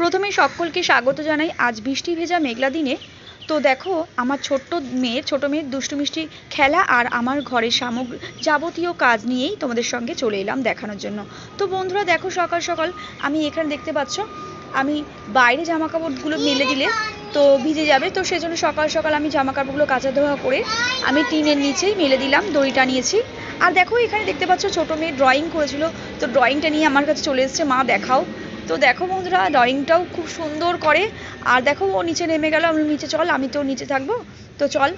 প্রথমে সকলকে স্বাগত জানাই আজ বৃষ্টি ভেজা মেঘলা দিনে তো দেখো আমার ছোট্ট মেয়ে ছোট মেয়ের দুষ্টু মিষ্টি খেলা আর আমার ঘরের সামগ্র যাবতীয় কাজ নিয়েই তোমাদের সঙ্গে চলে এলাম দেখানোর জন্য তো বন্ধুরা দেখো সকাল সকাল আমি এখানে দেখতে পাচ্ছ আমি বাইরে জামা কাপড়গুলো মেলে দিলে তো ভিজে যাবে তো সেজন্য সকাল সকাল আমি জামা কাপড়গুলো কাচা ধোয়া করে আমি টিনের নিচেই মেলে দিলাম দড়ি টানিয়েছি আর দেখো এখানে দেখতে পাচ্ছ ছোট মেয়ে ড্রয়িং করেছিল তো ড্রয়িংটা নিয়ে আমার কাছে চলে এসছে মা দেখাও তো দেখো বন্ধুরা ড্রয়িংটাও খুব সুন্দর করে আর দেখো ও নিচে নেমে গেল আমি নিচে চল আমি তো নিচে থাকবো তো চল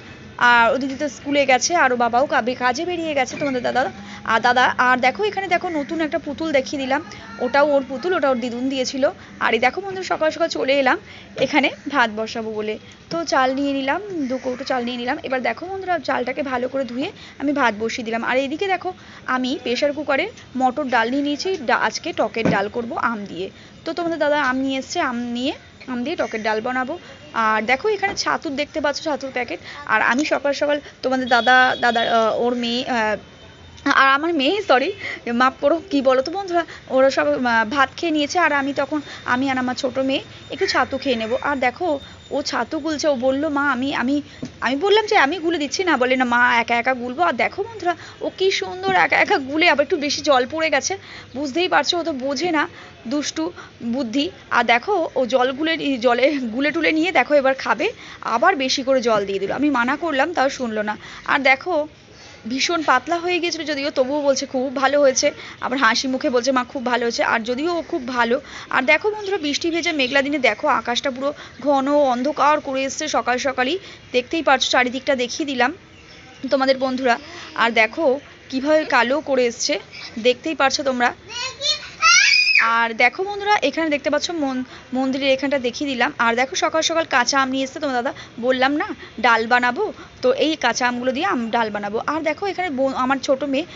আর ওদিকে তো স্কুলে গেছে আরও বাবাও কাজে বেরিয়ে গেছে তোমাদের দাদা আর দাদা আর দেখো এখানে দেখো নতুন একটা পুতুল দেখিয়ে দিলাম ওটাও ওর পুতুল ওটা ওর দিদুন দিয়েছিল আর এই দেখো বন্ধু সকাল সকাল চলে এলাম এখানে ভাত বসাবো বলে তো চাল নিয়ে নিলাম দু কৌটো চাল নিয়ে নিলাম এবার দেখো বন্ধুরা চালটাকে ভালো করে ধুয়ে আমি ভাত বসিয়ে দিলাম আর এদিকে দেখো আমি প্রেশার কুকারে মটর ডাল নিয়ে নিয়েছি আজকে টকের ডাল করব আম দিয়ে তো তোমাদের দাদা আম নিয়ে এসছে আম নিয়ে আম দিয়ে টকের ডাল বানাবো আর দেখো এখানে ছাতুর দেখতে পাচ্ছ ছাতুর প্যাকেট আর আমি সকাল সকাল তোমাদের দাদা দাদা ওর মেয়ে আর আমার মেয়ে সরি মাপ পড়ো কী বলো তো বন্ধুরা ওরা সব ভাত খেয়ে নিয়েছে আর আমি তখন আমি আর আমার ছোটো মেয়ে একটু ছাতু খেয়ে নেবো আর দেখো ও ছাতু গুলছে ও বলল মা আমি আমি আমি বললাম যে আমি গুলে দিচ্ছি না বলে না মা একা একা গুলবো আর দেখো বন্ধুরা ও কি সুন্দর একা একা গুলে আবার একটু বেশি জল পড়ে গেছে বুঝতেই পারছো ও তো বোঝে না দুষ্টু বুদ্ধি আর দেখো ও জল গুলে জলে গুলে টুলে নিয়ে দেখো এবার খাবে আবার বেশি করে জল দিয়ে দিল আমি মানা করলাম তাও শুনলো না আর দেখো ভীষণ পাতলা হয়ে গিয়েছিল যদিও তবুও বলছে খুব ভালো হয়েছে আবার হাসি মুখে বলছে মা খুব ভালো হয়েছে আর যদিও ও খুব ভালো আর দেখো বন্ধুরা বৃষ্টি ভেজে মেঘলা দিনে দেখো আকাশটা পুরো ঘন অন্ধকার করে এসছে সকাল সকালই দেখতেই পারছো চারিদিকটা দেখিয়ে দিলাম তোমাদের বন্ধুরা আর দেখো কিভাবে কালো করে এসছে দেখতেই পারছো তোমরা আর দেখো বন্ধুরা এখানে দেখতে পাচ্ছ মন মন্দিরের এখানটা দেখিয়ে দিলাম আর দেখো সকাল সকাল কাঁচা আম নিয়ে এসছে তোমার দাদা বললাম না ডাল বানাবো তো এই কাঁচা আমগুলো দিয়ে আম ডাল বানাবো আর দেখো এখানে আমার ছোট মেয়ে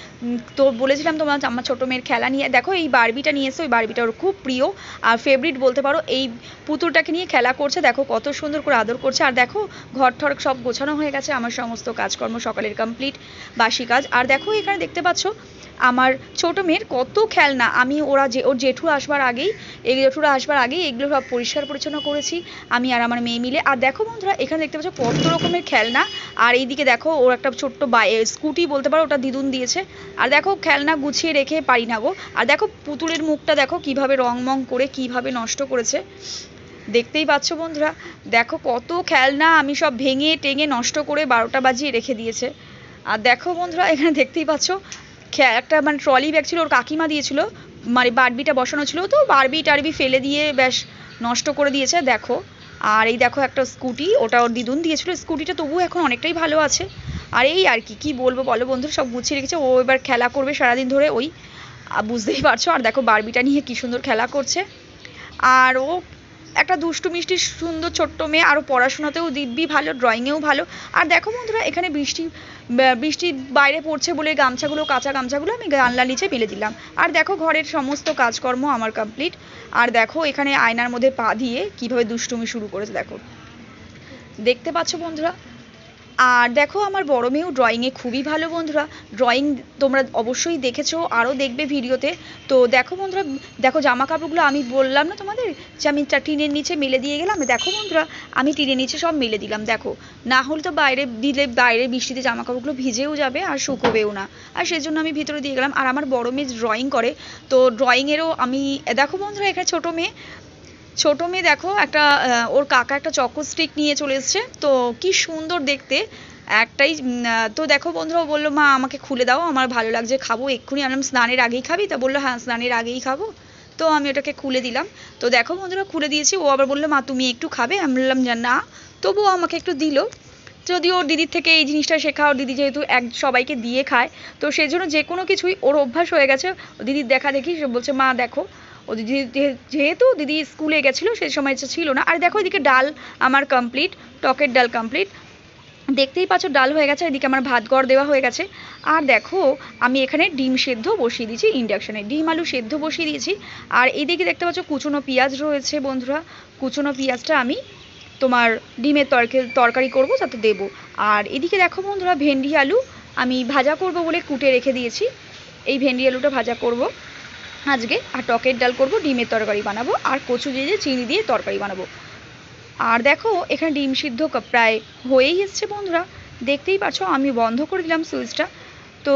তো বলেছিলাম তোমার আমার ছোট মেয়ের খেলা নিয়ে দেখো এই বারবিটা নিয়ে এসো ওই বারবিটা ওর খুব প্রিয় আর ফেভারিট বলতে পারো এই পুতুলটাকে নিয়ে খেলা করছে দেখো কত সুন্দর করে আদর করছে আর দেখো ঘর ঠর সব গোছানো হয়ে গেছে আমার সমস্ত কাজকর্ম সকালের কমপ্লিট বাসি কাজ আর দেখো এখানে দেখতে পাচ্ছ আমার ছোট মেয়ের কত খেলনা আমি ওরা যে ওর জেঠু আসবার আগেই এই জেঠুরা আসবার আগেই এগুলো সব পরিষ্কার পরিচ্ছন্ন করেছি আমি আর আমার মেয়ে মিলে আর দেখো বন্ধুরা এখানে দেখতে পাচ্ছ কত রকমের খেলনা আর এইদিকে দেখো ওর একটা ছোট্ট বাই স্কুটি বলতে পারো ওটা দিদুন দিয়েছে আর দেখো খেলনা গুছিয়ে রেখে পারি না গো আর দেখো পুতুলের মুখটা দেখো কিভাবে রং মং করে কিভাবে নষ্ট করেছে দেখতেই পাচ্ছ বন্ধুরা দেখো কত খেলনা আমি সব ভেঙে টেঙে নষ্ট করে বারোটা বাজিয়ে রেখে দিয়েছে আর দেখো বন্ধুরা এখানে দেখতেই পাচ্ছ একটা মানে ট্রলি ব্যাগ ছিল ওর কাকিমা দিয়েছিল মানে বারবিটা বসানো ছিল তো বারবি টারবি ফেলে দিয়ে ব্যাস নষ্ট করে দিয়েছে দেখো আর এই দেখো একটা স্কুটি ওটা ওর দিদুন দিয়েছিল স্কুটিটা তবুও এখন অনেকটাই ভালো আছে আর এই আর কি কি বলবো বলো বন্ধু সব গুছিয়ে রেখেছে ও এবার খেলা করবে সারাদিন ধরে ওই বুঝতেই পারছো আর দেখো বারবিটা নিয়ে কী সুন্দর খেলা করছে আর ও একটা দুষ্টু মিষ্টি সুন্দর ছোট্ট মেয়ে আরও পড়াশোনাতেও দিব্যি ভালো ড্রয়িংয়েও ভালো আর দেখো বন্ধুরা এখানে বৃষ্টি বৃষ্টি বাইরে পড়ছে বলে গামছাগুলো কাঁচা গামছাগুলো আমি জানলা নিচে মেলে দিলাম আর দেখো ঘরের সমস্ত কাজকর্ম আমার কমপ্লিট আর দেখো এখানে আয়নার মধ্যে পা দিয়ে কীভাবে দুষ্টুমি শুরু করেছে দেখো দেখতে পাচ্ছ বন্ধুরা আর দেখো আমার বড় মেয়েও ড্রয়িংয়ে খুবই ভালো বন্ধুরা ড্রয়িং তোমরা অবশ্যই দেখেছো আরও দেখবে ভিডিওতে তো দেখো বন্ধুরা দেখো জামা কাপড়গুলো আমি বললাম না তোমাদের যে আমি টিনের নিচে মেলে দিয়ে গেলাম দেখো বন্ধুরা আমি টিনের নিচে সব মেলে দিলাম দেখো না হলে তো বাইরে দিলে বাইরে বৃষ্টিতে জামা কাপড়গুলো ভিজেও যাবে আর শুকোবেও না আর সেই জন্য আমি ভিতরে দিয়ে গেলাম আর আমার বড় মেয়ে ড্রয়িং করে তো ড্রয়িংয়েরও আমি দেখো বন্ধুরা এখানে ছোটো মেয়ে ছোট মেয়ে দেখো একটা ওর কাকা একটা চকো স্টিক নিয়ে চলে এসছে তো কি সুন্দর দেখতে একটাই তো দেখো বন্ধুরা বললো মা আমাকে খুলে দাও আমার ভালো লাগছে খাবো এক্ষুনি আনলাম স্নানের আগেই খাবি তা বললো হ্যাঁ স্নানের আগেই খাবো তো আমি ওটাকে খুলে দিলাম তো দেখো বন্ধুরা খুলে দিয়েছি ও আবার বললো মা তুমি একটু খাবে আমি বললাম যে না তবুও আমাকে একটু দিল যদি ওর দিদির থেকে এই জিনিসটা শেখা ওর দিদি যেহেতু এক সবাইকে দিয়ে খায় তো সেই জন্য যে কোনো কিছুই ওর অভ্যাস হয়ে গেছে দিদির দেখা দেখি সে বলছে মা দেখো ও যেহেতু দিদি স্কুলে গেছিলো সেই সময় ছিল না আর দেখো এদিকে ডাল আমার কমপ্লিট টকের ডাল কমপ্লিট দেখতেই পাচ্ছ ডাল হয়ে গেছে এদিকে আমার ভাত গড় দেওয়া হয়ে গেছে আর দেখো আমি এখানে ডিম সেদ্ধ বসিয়ে দিয়েছি ইন্ডাকশানে ডিম আলু সেদ্ধ বসিয়ে দিয়েছি আর এদিকে দেখতে পাচ্ছ কুচনো পেঁয়াজ রয়েছে বন্ধুরা কুচনো পেঁয়াজটা আমি তোমার ডিমের তরকে তরকারি করব তাতে দেব আর এদিকে দেখো বন্ধুরা ভেন্ডি আলু আমি ভাজা করব বলে কুটে রেখে দিয়েছি এই ভেন্ডি আলুটা ভাজা করব আজকে আর টকের ডাল করব ডিমের তরকারি বানাবো আর কচু দিয়ে চিনি দিয়ে তরকারি বানাবো আর দেখো এখানে ডিম সিদ্ধ প্রায় হয়েই এসছে বন্ধুরা দেখতেই পাচ্ছ আমি বন্ধ করে দিলাম সুইচটা তো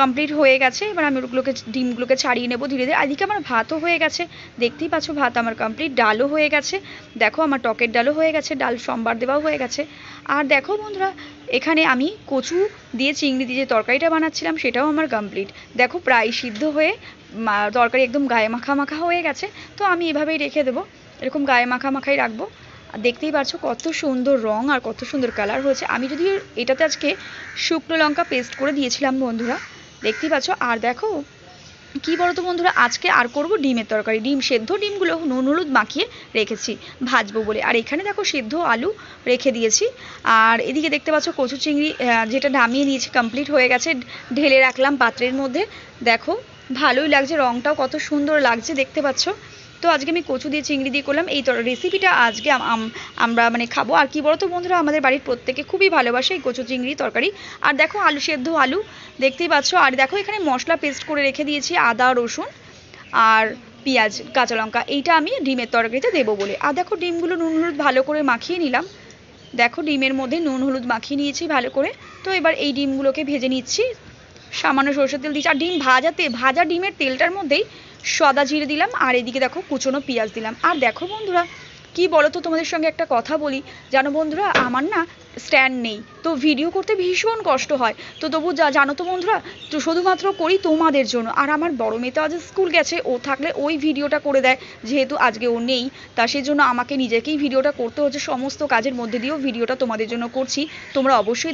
কমপ্লিট হয়ে গেছে এবার আমি ওগুলোকে ডিমগুলোকে ছাড়িয়ে নেবো ধীরে ধীরে এদিকে আমার ভাতও হয়ে গেছে দেখতেই পাচ্ছ ভাত আমার কমপ্লিট ডালও হয়ে গেছে দেখো আমার টকের ডালও হয়ে গেছে ডাল সোমবার দেওয়াও হয়ে গেছে আর দেখো বন্ধুরা এখানে আমি কচু দিয়ে চিংড়ি দিয়ে যে তরকারিটা বানাচ্ছিলাম সেটাও আমার কমপ্লিট দেখো প্রায় সিদ্ধ হয়ে তরকারি একদম গায়ে মাখা মাখা হয়ে গেছে তো আমি এভাবেই রেখে দেবো এরকম গায়ে মাখা মাখাই রাখবো দেখতেই পাচ্ছ কত সুন্দর রং আর কত সুন্দর কালার হয়েছে আমি যদি এটাতে আজকে শুকনো লঙ্কা পেস্ট করে দিয়েছিলাম বন্ধুরা দেখতেই পাচ্ছ আর দেখো কি বলতো বন্ধুরা আজকে আর করব ডিমের তরকারি ডিম সেদ্ধ ডিমগুলো নুন হলুদ মাখিয়ে রেখেছি ভাজবো বলে আর এখানে দেখো সেদ্ধ আলু রেখে দিয়েছি আর এদিকে দেখতে পাচ্ছ কচু চিংড়ি যেটা নামিয়ে নিয়েছি কমপ্লিট হয়ে গেছে ঢেলে রাখলাম পাত্রের মধ্যে দেখো ভালোই লাগছে রঙটাও কত সুন্দর লাগছে দেখতে পাচ্ছ তো আজকে আমি কচু দিয়ে চিংড়ি দিয়ে করলাম এই রেসিপিটা আজকে আমরা মানে খাবো আর কি বলতো বন্ধুরা আমাদের বাড়ির প্রত্যেকে খুবই ভালোবাসে এই কচু চিংড়ি তরকারি আর দেখো আলু সেদ্ধ আলু দেখতেই পাচ্ছ আর দেখো এখানে মশলা পেস্ট করে রেখে দিয়েছি আদা রসুন আর পেঁয়াজ কাঁচা লঙ্কা এইটা আমি ডিমের তরকারিতে দেবো বলে আর দেখো ডিমগুলো নুন হলুদ ভালো করে মাখিয়ে নিলাম দেখো ডিমের মধ্যে নুন হলুদ মাখিয়ে নিয়েছি ভালো করে তো এবার এই ডিমগুলোকে ভেজে নিচ্ছি সামান্য সরষের তেল দিয়েছি আর ডিম ভাজা ভাজা ডিমের তেলটার মধ্যেই সদা জিরে দিলাম আর এদিকে দেখো কুচনো পেঁয়াজ দিলাম আর দেখো বন্ধুরা কি বলো তো তোমাদের সঙ্গে একটা কথা বলি জানো বন্ধুরা আমার না স্ট্যান্ড নেই তো ভিডিও করতে ভীষণ কষ্ট হয় তো তবু যা জানো তো বন্ধুরা তো শুধুমাত্র করি তোমাদের জন্য আর আমার বড় মেয়ে তো আজ স্কুল গেছে ও থাকলে ওই ভিডিওটা করে দেয় যেহেতু আজকে ও নেই তা সেই জন্য আমাকে নিজেকেই ভিডিওটা করতে হচ্ছে সমস্ত কাজের মধ্যে দিয়েও ভিডিওটা তোমাদের জন্য করছি তোমরা অবশ্যই